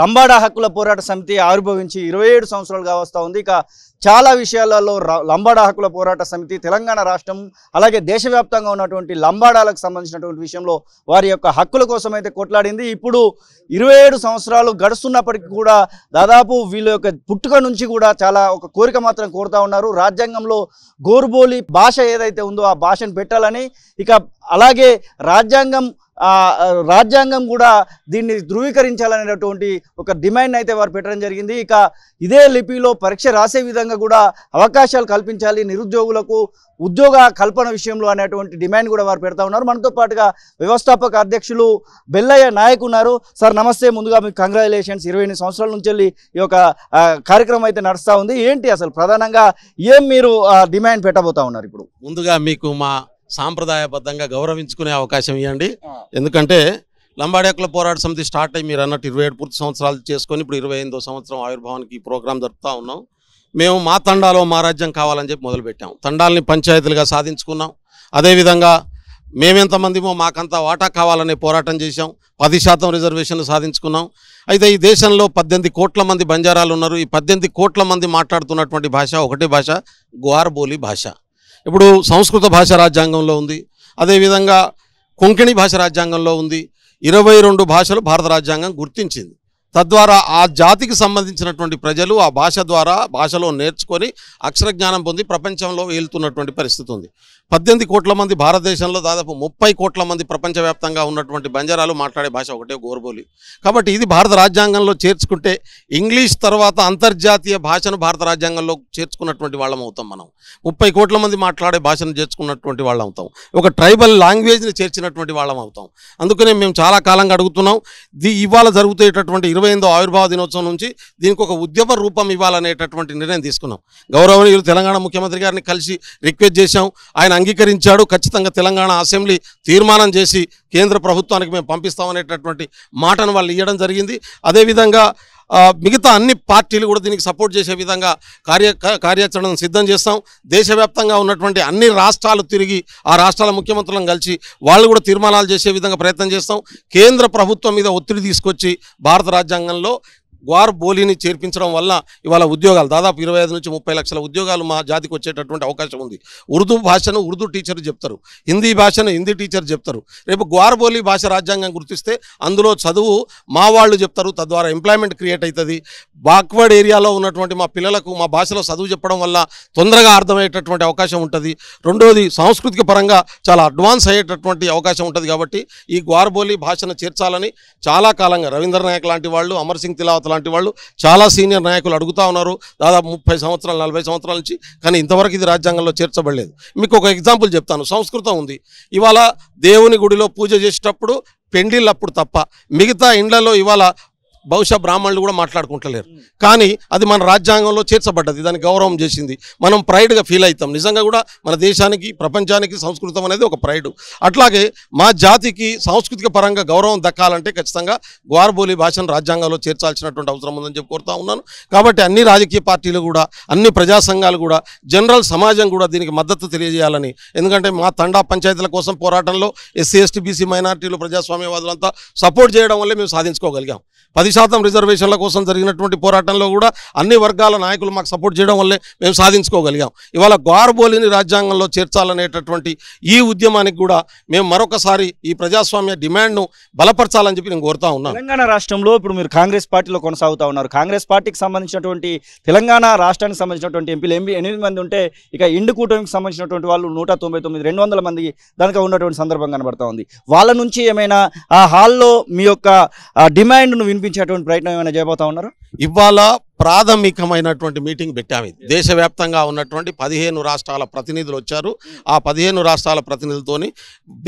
లంబాడా హక్కుల పోరాట సమితి ఆవిర్భవించి ఇరవై ఏడు సంవత్సరాలుగా వస్తూ ఉంది ఇక చాలా విషయాలలో లంబాడా హక్కుల పోరాట సమితి తెలంగాణ రాష్ట్రం అలాగే దేశవ్యాప్తంగా ఉన్నటువంటి లంబాడాలకు సంబంధించినటువంటి విషయంలో వారి యొక్క హక్కుల కోసం అయితే కొట్లాడింది ఇప్పుడు ఇరవై సంవత్సరాలు గడుస్తున్నప్పటికీ కూడా దాదాపు వీళ్ళ యొక్క పుట్టుక నుంచి కూడా చాలా ఒక కోరిక మాత్రం కోరుతా ఉన్నారు రాజ్యాంగంలో గోరుబోలి భాష ఏదైతే ఉందో ఆ భాషను పెట్టాలని ఇక అలాగే రాజ్యాంగం రాజ్యాంగం కూడా దీన్ని ధృవీకరించాలనేటువంటి ఒక డిమాండ్ అయితే వారు పెట్టడం జరిగింది ఇక ఇదే లిపిలో పరీక్ష రాసే విధంగా కూడా అవకాశాలు కల్పించాలి నిరుద్యోగులకు ఉద్యోగ కల్పన విషయంలో అనేటువంటి డిమాండ్ కూడా వారు పెడతా ఉన్నారు మనతో పాటుగా వ్యవస్థాపక అధ్యక్షులు బెల్లయ్య నాయక్ ఉన్నారు సార్ నమస్తే ముందుగా మీకు కంగ్రాచులేషన్స్ ఇరవై ఎనిమిది సంవత్సరాల నుంచి వెళ్ళి ఈ యొక్క కార్యక్రమం అయితే నడుస్తూ ఉంది ఏంటి అసలు ప్రధానంగా ఏం మీరు డిమాండ్ పెట్టబోతా ఉన్నారు ఇప్పుడు ముందుగా మీకు మా సాంప్రదాయబద్ధంగా గౌరవించుకునే అవకాశం ఇవ్వండి ఎందుకంటే లంబాడేకుల పోరాట సమితి స్టార్ట్ అయ్యి మీరు అన్నట్టు ఇరవై ఏడు పూర్తి సంవత్సరాలు చేసుకొని ఇప్పుడు ఇరవై ఎనిమిదో సంవత్సరం ఆవిర్భావానికి ఈ ప్రోగ్రాం జరుపుతూ ఉన్నాం మేము మా తండాలో మా రాజ్యం కావాలని చెప్పి మొదలుపెట్టాం తండాలని పంచాయతీలుగా సాధించుకున్నాం అదేవిధంగా మేమెంతమందిమో మాకంతా వాటా కావాలనే పోరాటం చేశాం పది శాతం రిజర్వేషన్ సాధించుకున్నాం అయితే ఈ దేశంలో పద్దెనిమిది కోట్ల మంది బంజారాలు ఉన్నారు ఈ పద్దెనిమిది కోట్ల మంది మాట్లాడుతున్నటువంటి భాష ఒకటే భాష గ్వార్బోలి భాష ఇప్పుడు సంస్కృత భాష రాజ్యాంగంలో ఉంది అదేవిధంగా కొంకణి భాష రాజ్యాంగంలో ఉంది ఇరవై రెండు భాషలు భారత రాజ్యాంగం గుర్తించింది తద్వారా ఆ జాతికి సంబంధించినటువంటి ప్రజలు ఆ భాష ద్వారా భాషలో నేర్చుకొని అక్షరజ్ఞానం పొంది ప్రపంచంలో వెళ్తున్నటువంటి పరిస్థితి ఉంది పద్దెనిమిది కోట్ల మంది భారతదేశంలో దాదాపు ముప్పై కోట్ల మంది ప్రపంచవ్యాప్తంగా ఉన్నటువంటి బంజారాలు మాట్లాడే భాష ఒకటే గోర్బోలి కాబట్టి ఇది భారత రాజ్యాంగంలో చేర్చుకుంటే ఇంగ్లీష్ తర్వాత అంతర్జాతీయ భాషను భారత రాజ్యాంగంలో చేర్చుకున్నటువంటి వాళ్ళం అవుతాం మనం ముప్పై కోట్ల మంది మాట్లాడే భాషను చేర్చుకున్నటువంటి వాళ్ళం అవుతాం ఒక ట్రైబల్ లాంగ్వేజ్ని చేర్చినటువంటి వాళ్ళం అవుతాం అందుకనే మేము చాలా కాలంగా అడుగుతున్నాం దీ ఇవాళ జరుగుతేటటువంటి ఇరవై ఎనిమిదో ఆవిర్భావ దినోత్సవం నుంచి దీనికి ఒక ఉద్యమ రూపం ఇవ్వాలనేటటువంటి నిర్ణయం తీసుకున్నాం గౌరవనీయులు తెలంగాణ ముఖ్యమంత్రి గారిని కలిసి రిక్వెస్ట్ చేశాం ఆయన అంగీకరించాడు ఖచ్చితంగా తెలంగాణ అసెంబ్లీ తీర్మానం చేసి కేంద్ర ప్రభుత్వానికి మేము పంపిస్తామనేటటువంటి మాటను వాళ్ళు ఇవ్వడం జరిగింది అదేవిధంగా మిగతా అన్ని పార్టీలు కూడా దీనికి సపోర్ట్ చేసే విధంగా కార్య కార్యాచరణను సిద్ధం చేస్తాం దేశవ్యాప్తంగా ఉన్నటువంటి అన్ని రాష్ట్రాలు తిరిగి ఆ రాష్ట్రాల ముఖ్యమంత్రులను కలిసి వాళ్ళు కూడా తీర్మానాలు చేసే విధంగా ప్రయత్నం చేస్తాం కేంద్ర ప్రభుత్వం మీద ఒత్తిడి తీసుకొచ్చి భారత రాజ్యాంగంలో గ్వార్ బోలీని చేర్పించడం వల్ల ఇవాళ ఉద్యోగాలు దాదాపు ఇరవై ఐదు నుంచి ముప్పై లక్షల ఉద్యోగాలు మా జాతికి వచ్చేటటువంటి అవకాశం ఉంది ఉర్దూ భాషను ఉర్దూ టీచర్ చెప్తారు హిందీ భాషను హిందీ టీచర్ చెప్తారు రేపు గ్వార్ బోలీ భాష రాజ్యాంగం గుర్తిస్తే అందులో చదువు మా వాళ్ళు చెప్తారు తద్వారా ఎంప్లాయ్మెంట్ క్రియేట్ అవుతుంది బాక్వర్డ్ ఏరియాలో ఉన్నటువంటి మా పిల్లలకు మా భాషలో చదువు చెప్పడం వల్ల తొందరగా అర్థమయ్యేటటువంటి అవకాశం ఉంటుంది రెండోది సాంస్కృతిక పరంగా చాలా అడ్వాన్స్ అయ్యేటటువంటి అవకాశం ఉంటుంది కాబట్టి ఈ గ్వార్ బోలీ భాషను చేర్చాలని చాలా కాలంగా రవీంద్రనాయక్ లాంటి వాళ్ళు అమర్ సింగ్ తిలావత్ లాంటి వాళ్ళు చాలా సీనియర్ నాయకులు అడుగుతూ ఉన్నారు దాదాపు ముప్పై సంవత్సరాలు నలభై సంవత్సరాల నుంచి కానీ ఇంతవరకు ఇది రాజ్యాంగంలో చేర్చబడలేదు మీకు ఒక ఎగ్జాంపుల్ చెప్తాను సంస్కృతం ఉంది ఇవాళ దేవుని గుడిలో పూజ చేసేటప్పుడు పెండిళ్ళప్పుడు తప్ప మిగతా ఇండ్లలో ఇవాళ బహుశా బ్రాహ్మణులు కూడా మాట్లాడుకుంటలేరు కానీ అది మన రాజ్యాంగంలో చేర్చబడ్డది దాన్ని గౌరవం చేసింది మనం ప్రైడ్గా ఫీల్ అవుతాం నిజంగా కూడా మన దేశానికి ప్రపంచానికి సంస్కృతం అనేది ఒక ప్రైడ్ అట్లాగే మా జాతికి సాంస్కృతిక పరంగా గౌరవం దక్కాలంటే ఖచ్చితంగా గ్వార్బోలి భాషను రాజ్యాంగంలో చేర్చాల్సినటువంటి అవసరం ఉందని చెప్పి కోరుతా ఉన్నాను కాబట్టి అన్ని రాజకీయ పార్టీలు కూడా అన్ని ప్రజా సంఘాలు కూడా జనరల్ సమాజం కూడా దీనికి మద్దతు తెలియజేయాలని ఎందుకంటే మా తండా పంచాయతీల కోసం పోరాటంలో ఎస్సీ ఎస్టీ బీసీ మైనార్టీలు ప్రజాస్వామ్యవాదులంతా సపోర్ట్ చేయడం వల్లే మేము సాధించుకోగలిగాం పది శాతం రిజర్వేషన్ల కోసం జరిగినటువంటి పోరాటంలో కూడా అన్ని వర్గాల నాయకులు మాకు సపోర్ట్ చేయడం వల్లే మేము సాధించుకోగలిగాం ఇవాళ గార్బోలిని రాజ్యాంగంలో చేర్చాలనేటటువంటి ఈ ఉద్యమానికి కూడా మేము మరొకసారి ఈ ప్రజాస్వామ్య డిమాండ్ను బలపరచాలని చెప్పి నేను కోరుతా ఉన్నాను తెలంగాణ రాష్ట్రంలో ఇప్పుడు మీరు కాంగ్రెస్ పార్టీలో కొనసాగుతా ఉన్నారు కాంగ్రెస్ పార్టీకి సంబంధించినటువంటి తెలంగాణ రాష్ట్రానికి సంబంధించినటువంటి ఎంపీలు ఎంపీ ఎనిమిది మంది ఉంటే ఇక ఇండు కూటమికి సంబంధించినటువంటి వాళ్ళు నూట తొంభై తొమ్మిది రెండు వందల మంది దానికి ఉన్నటువంటి సందర్భం కనబడుతూ ఉంది వాళ్ళ నుంచి ఏమైనా ఆ హాల్లో మీ యొక్క డిమాండ్ను వినిపించే చేసేటువంటి ప్రయత్నం ఏమైనా చేయబోతా ఉన్నారా ఇవాళ ప్రాథమికమైనటువంటి మీటింగ్ పెట్టాము ఇది దేశవ్యాప్తంగా ఉన్నటువంటి పదిహేను రాష్ట్రాల ప్రతినిధులు వచ్చారు ఆ పదిహేను రాష్ట్రాల ప్రతినిధులతోని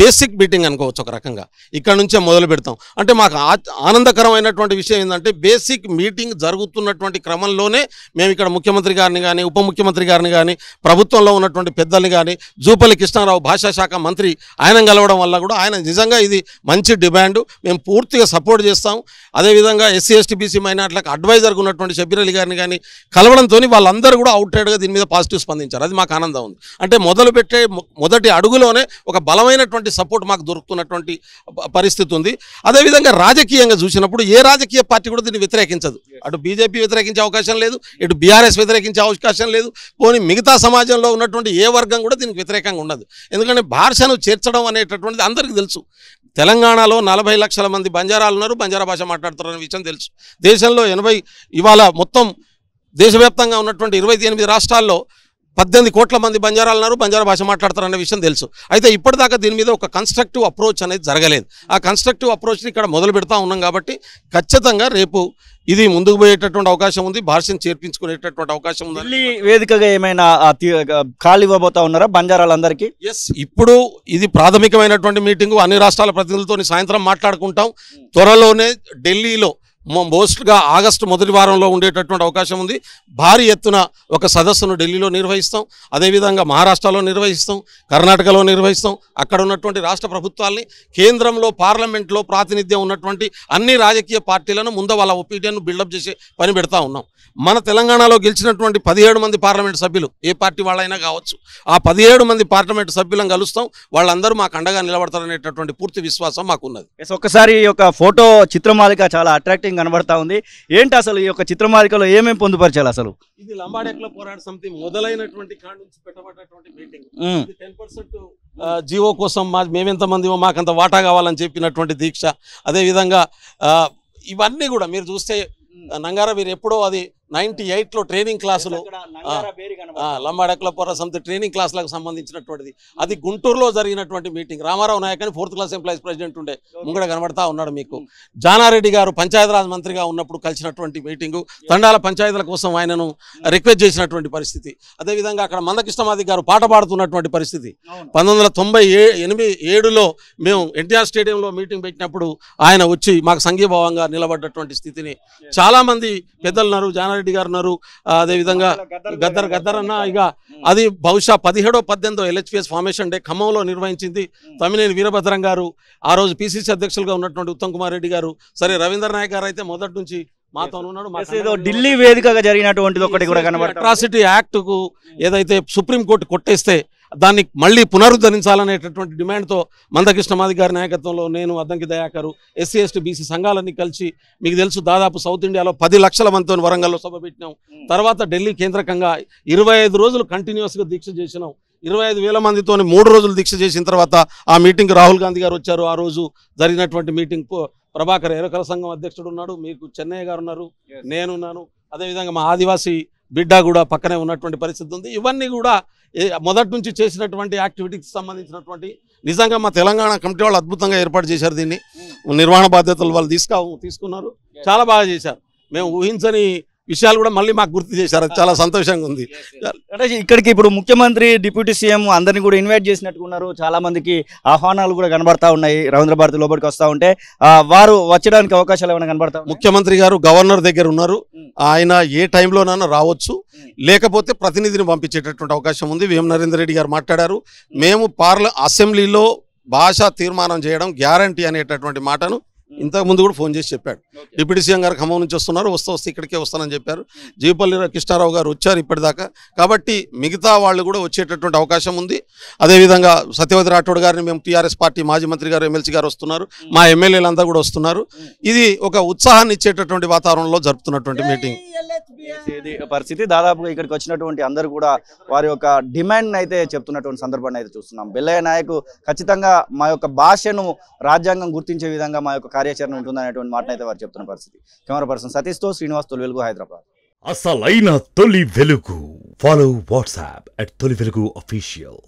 బేసిక్ మీటింగ్ అనుకోవచ్చు ఒక రకంగా ఇక్కడ నుంచే మొదలు పెడతాం అంటే మాకు ఆనందకరమైనటువంటి విషయం ఏంటంటే బేసిక్ మీటింగ్ జరుగుతున్నటువంటి క్రమంలోనే మేము ఇక్కడ ముఖ్యమంత్రి గారిని కానీ ఉప ముఖ్యమంత్రి గారిని కానీ ప్రభుత్వంలో ఉన్నటువంటి పెద్దల్ని కానీ జూపల్లి కృష్ణారావు భాషా శాఖ మంత్రి ఆయన కలవడం వల్ల కూడా ఆయన నిజంగా ఇది మంచి డిమాండ్ మేము పూర్తిగా సపోర్ట్ చేస్తాం అదేవిధంగా ఎస్సీ ఎస్టీ బీసీ మైనార్టీలకు అడ్వైజ్ అడ్వైజర్గా ఉన్నటువంటి షబీర్ అలీ గారిని కానీ కలవడంతో వాళ్ళందరూ కూడా అవుట్సైడ్గా దీని మీద పాజిటివ్ స్పందించారు అది మాకు ఆనందం ఉంది అంటే మొదలు పెట్టే మొదటి అడుగులోనే ఒక బలమైనటువంటి సపోర్ట్ మాకు దొరుకుతున్నటువంటి పరిస్థితి ఉంది అదేవిధంగా రాజకీయంగా చూసినప్పుడు ఏ రాజకీయ పార్టీ కూడా దీన్ని వ్యతిరేకించదు అటు బీజేపీ వ్యతిరేకించే అవకాశం లేదు ఇటు బీఆర్ఎస్ వ్యతిరేకించే అవకాశం లేదు పోనీ మిగతా సమాజంలో ఉన్నటువంటి ఏ వర్గం కూడా దీనికి వ్యతిరేకంగా ఉండదు ఎందుకంటే భాషను చేర్చడం అనేటటువంటిది అందరికీ తెలుసు తెలంగాణలో నలభై లక్షల మంది బంజారాలు ఉన్నారు బంజారా భాష మాట్లాడుతున్నారు విషయం తెలుసు దేశంలో ఎనభై ఇవాళ మొత్తం దేశవ్యాప్తంగా ఉన్నటువంటి ఇరవై ఎనిమిది రాష్ట్రాల్లో పద్దెనిమిది కోట్ల మంది బంజారాలు ఉన్నారు బంజారా భాష మాట్లాడతారన్న విషయం తెలుసు అయితే ఇప్పటిదాకా దీని మీద ఒక కన్స్ట్రక్టివ్ అప్రోచ్ అనేది జరగలేదు ఆ కన్స్ట్రక్టివ్ అప్రోచ్ని ఇక్కడ మొదలు పెడతా ఉన్నాం కాబట్టి ఖచ్చితంగా రేపు ఇది ముందుకు పోయేటటువంటి అవకాశం ఉంది భాషను చేర్పించుకునేటటువంటి అవకాశం ఉంది వేదికగా ఏమైనా ఖాళీ ఇవ్వబోతా ఉన్నారా బంజారాలందరికీ ఎస్ ఇప్పుడు ఇది ప్రాథమికమైనటువంటి మీటింగు అన్ని రాష్ట్రాల ప్రతినిధులతో సాయంత్రం మాట్లాడుకుంటాం త్వరలోనే ఢిల్లీలో మోస్ట్గా ఆగస్టు మొదటి వారంలో ఉండేటటువంటి అవకాశం ఉంది భారీ ఎత్తున ఒక సదస్సును ఢిల్లీలో నిర్వహిస్తాం అదేవిధంగా మహారాష్ట్రలో నిర్వహిస్తాం కర్ణాటకలో నిర్వహిస్తాం అక్కడ ఉన్నటువంటి రాష్ట్ర ప్రభుత్వాల్ని కేంద్రంలో పార్లమెంట్లో ప్రాతినిధ్యం ఉన్నటువంటి అన్ని రాజకీయ పార్టీలను ముందు వాళ్ళ ఒపీనియన్ను బిల్డప్ చేసి పని పెడతా ఉన్నాం మన తెలంగాణలో గెలిచినటువంటి పదిహేడు మంది పార్లమెంట్ సభ్యులు ఏ పార్టీ వాళ్ళైనా కావచ్చు ఆ పదిహేడు మంది పార్లమెంట్ సభ్యులను కలుస్తాం వాళ్ళందరూ మాకు అండగా నిలబడతారనేటటువంటి పూర్తి విశ్వాసం మాకున్నది ఒకసారి ఒక ఫోటో చిత్రమాలిక చాలా అట్రాక్టింగ్ కనబడతా ఉంది ఏంటి అసలు ఈ యొక్క చిత్రమాలికలో ఏమేమి పొందుపరచాలి అసలు ఇది లంబాడెక్లో పోరాట సమితి మొదలైనటువంటి కాడి జీవో కోసం మా మేమెంతమంది మాకంత వాటా కావాలని చెప్పినటువంటి దీక్ష అదేవిధంగా ఇవన్నీ కూడా మీరు చూస్తే నంగారా మీరు ఎప్పుడో అది నైన్టీ ఎయిట్లో ట్రైనింగ్ క్లాసులు లంబాడెక్కలపోర సంత ట్రైనింగ్ క్లాసులకు సంబంధించినటువంటిది అది గుంటూరులో జరిగినటువంటి మీటింగ్ రామారావు నాయక్ అని ఫోర్త్ క్లాస్ ఎంప్లాయీస్ ప్రెసిడెంట్ ఉండే ముంగడ కనబడతా ఉన్నాడు మీకు జానారెడ్డి గారు పంచాయతీరాజ్ మంత్రిగా ఉన్నప్పుడు కలిసినటువంటి మీటింగు తండాల పంచాయతీల కోసం ఆయనను రిక్వెస్ట్ చేసినటువంటి పరిస్థితి అదేవిధంగా అక్కడ మందకృష్ణమాది గారు పాట పాడుతున్నటువంటి పరిస్థితి పంతొమ్మిది ఏడులో మేము ఎన్టీఆర్ స్టేడియంలో మీటింగ్ పెట్టినప్పుడు ఆయన వచ్చి మాకు సంఘీభావంగా నిలబడ్డటువంటి స్థితిని చాలామంది పెద్దలు ఉన్నారు జానారెడ్డి రెడ్డి గారు ఉన్నారు అదేవిధంగా గద్దర్ గద్దర్ అన్న ఇక అది బహుశా పదిహేడో పద్దెనిమిదో ఎల్హెచ్పిఎస్ ఫార్మేషన్ డే ఖమ్మంలో నిర్వహించింది తమిళని వీరభద్రం గారు ఆ రోజు పిసిసి అధ్యక్షులుగా ఉన్నటువంటి ఉత్తమ్ కుమార్ రెడ్డి గారు సరే రవీంద్ర నాయక్ గారు అయితే మొదటి నుంచి ఢిల్లీ వేదికగా జరిగినటువంటిది ఒకటి కూడా కనబడి అట్రాసిటీ కు ఏదైతే సుప్రీంకోర్టు కొట్టేస్తే దాన్ని మళ్ళీ పునరుద్ధరించాలనేటటువంటి డిమాండ్తో మందకృష్ణ గారి నాయకత్వంలో నేను Addanki Dayakar SC ST BC సంఘాలన్నీ కలిసి మీకు తెలుసు దాదాపు సౌత్ ఇండియాలో పది లక్షల మందితో వరంగల్లో సభ పెట్టినాం తర్వాత ఢిల్లీ కేంద్రకంగా ఇరవై ఐదు రోజులు కంటిన్యూస్గా దీక్ష చేసినాం ఇరవై ఐదు వేల మందితో మూడు రోజులు దీక్ష చేసిన తర్వాత ఆ మీటింగ్ రాహుల్ గాంధీ గారు వచ్చారు ఆ రోజు జరిగినటువంటి మీటింగ్ ప్రభాకర్ ఎరకల సంఘం అధ్యక్షుడు ఉన్నాడు మీకు చెన్నయ్య గారు ఉన్నారు నేనున్నాను అదేవిధంగా మా ఆదివాసీ బిడ్డ కూడా పక్కనే ఉన్నటువంటి పరిస్థితి ఉంది ఇవన్నీ కూడా మొదటి నుంచి చేసినటువంటి యాక్టివిటీకి సంబంధించినటువంటి నిజంగా మా తెలంగాణ కమిటీ వాళ్ళు అద్భుతంగా ఏర్పాటు చేశారు దీన్ని hmm. నిర్వహణ బాధ్యతలు వాళ్ళు తీసుకో తీసుకున్నారు చాలా బాగా చేశారు మేము ఊహించని విషయాలు కూడా మళ్ళీ మాకు గుర్తు చేశారు చాలా సంతోషంగా ఉంది ఇక్కడికి ఇప్పుడు ముఖ్యమంత్రి డిప్యూటీ సీఎం అందరిని కూడా ఇన్వైట్ చేసినట్టుకున్నారు చాలా మందికి ఆహ్వానాలు కూడా కనబడతా ఉన్నాయి రవీంద్ర భారతి లోపలికి వస్తూ ఉంటే వారు వచ్చడానికి అవకాశాలు ఏమైనా కనబడతా ముఖ్యమంత్రి గారు గవర్నర్ దగ్గర ఉన్నారు ఆయన ఏ టైంలోనైనా రావచ్చు లేకపోతే ప్రతినిధిని పంపించేటటువంటి అవకాశం ఉంది వేమ నరేందర్ రెడ్డి గారు మాట్లాడారు మేము పార్ల అసెంబ్లీలో భాష తీర్మానం చేయడం గ్యారంటీ అనేటటువంటి మాటను ఇంతకు ముందు కూడా ఫోన్ చేసి చెప్పాడు డిప్యూటీ సీఎం గారు ఖమ్మం నుంచి వస్తున్నారు వస్తూ వస్తే ఇక్కడికే వస్తానని చెప్పారు జీవపల్లి కృష్ణారావు గారు వచ్చారు ఇప్పటిదాకా కాబట్టి మిగతా వాళ్ళు కూడా వచ్చేటటువంటి అవకాశం ఉంది అదేవిధంగా సత్యవతి రాఠోడ్ గారిని మేము టీఆర్ఎస్ పార్టీ మాజీ మంత్రి గారు ఎమ్మెల్సీ గారు వస్తున్నారు మా ఎమ్మెల్యేలంతా కూడా వస్తున్నారు ఇది ఒక ఉత్సాహాన్ని ఇచ్చేటటువంటి వాతావరణంలో జరుపుతున్నటువంటి మీటింగ్ పరిస్థితి దాదాపుగా ఇక్కడికి వచ్చినటువంటి అందరూ కూడా వారి యొక్క డిమాండ్ అయితే చెప్తున్నటువంటి సందర్భాన్ని అయితే చూస్తున్నాం బెల్లయ్య నాయకు ఖచ్చితంగా మా యొక్క భాషను రాజ్యాంగం గుర్తించే విధంగా మా యొక్క కార్యాచరణ ఉంటుందనేటువంటి మాట అయితే వారు చెప్తున్న పరిస్థితి కెమెరా పర్సన్ సతీష్తో శ్రీనివాస్ తొలి వెలుగు హైదరాబాద్ అసలైన తొలి వెలుగు ఫాలో వాట్సాప్ అట్ తొలి వెలుగు అఫీషియల్